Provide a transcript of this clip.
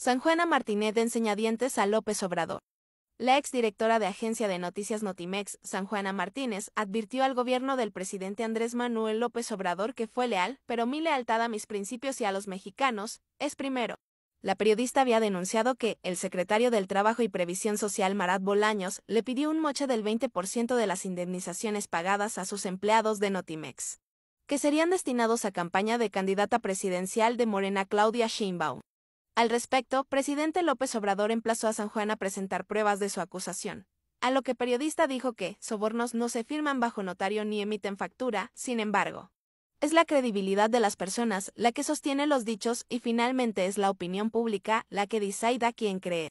San Juana Martínez de enseñadientes a López Obrador. La exdirectora de Agencia de Noticias Notimex, San Juana Martínez, advirtió al gobierno del presidente Andrés Manuel López Obrador que fue leal, pero mi lealtad a mis principios y a los mexicanos es primero. La periodista había denunciado que el secretario del Trabajo y Previsión Social Marat Bolaños le pidió un moche del 20% de las indemnizaciones pagadas a sus empleados de Notimex, que serían destinados a campaña de candidata presidencial de Morena Claudia Sheinbaum. Al respecto, presidente López Obrador emplazó a San Juan a presentar pruebas de su acusación, a lo que periodista dijo que sobornos no se firman bajo notario ni emiten factura, sin embargo. Es la credibilidad de las personas la que sostiene los dichos y finalmente es la opinión pública la que a quién cree.